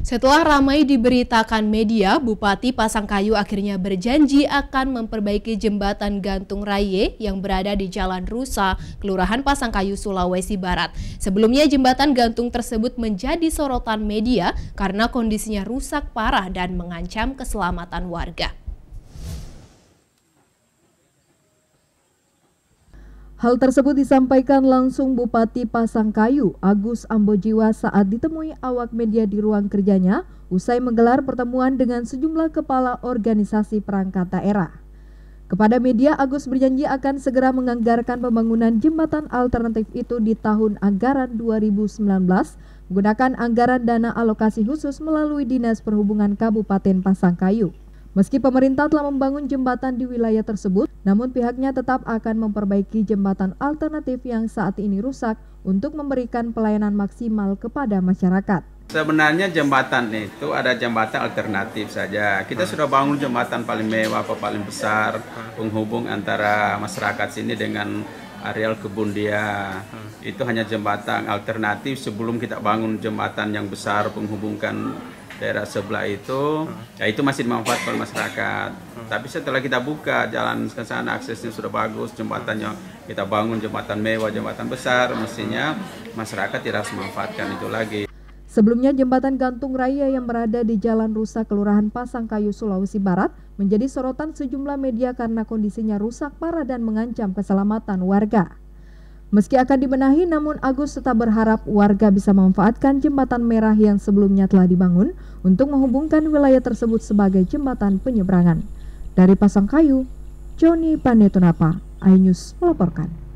Setelah ramai diberitakan media, Bupati Pasangkayu akhirnya berjanji akan memperbaiki jembatan gantung Raye yang berada di Jalan Rusa, Kelurahan Pasangkayu, Sulawesi Barat. Sebelumnya jembatan gantung tersebut menjadi sorotan media karena kondisinya rusak parah dan mengancam keselamatan warga. Hal tersebut disampaikan langsung Bupati Pasangkayu Agus Ambojiwa saat ditemui awak media di ruang kerjanya usai menggelar pertemuan dengan sejumlah kepala organisasi perangkat daerah. Kepada media, Agus berjanji akan segera menganggarkan pembangunan jembatan alternatif itu di tahun anggaran 2019 menggunakan anggaran dana alokasi khusus melalui Dinas Perhubungan Kabupaten Pasangkayu. Meski pemerintah telah membangun jembatan di wilayah tersebut, namun pihaknya tetap akan memperbaiki jembatan alternatif yang saat ini rusak untuk memberikan pelayanan maksimal kepada masyarakat. Sebenarnya jembatan itu ada jembatan alternatif saja. Kita sudah bangun jembatan paling mewah atau paling besar penghubung antara masyarakat sini dengan areal kebun dia. Itu hanya jembatan alternatif sebelum kita bangun jembatan yang besar penghubungkan daerah sebelah itu hmm. ya itu masih dimanfaatkan masyarakat hmm. tapi setelah kita buka jalan ke sana aksesnya sudah bagus jembatannya kita bangun jembatan mewah jembatan besar mestinya masyarakat tidak harus memanfaatkan itu lagi Sebelumnya jembatan gantung raya yang berada di Jalan Rusak Kelurahan Pasangkayu Sulawesi Barat menjadi sorotan sejumlah media karena kondisinya rusak parah dan mengancam keselamatan warga. Meski akan dibenahi, namun Agus tetap berharap warga bisa memanfaatkan jembatan merah yang sebelumnya telah dibangun untuk menghubungkan wilayah tersebut sebagai jembatan penyeberangan. Dari Pasangkayu, Joni Panetunapa, iNews melaporkan.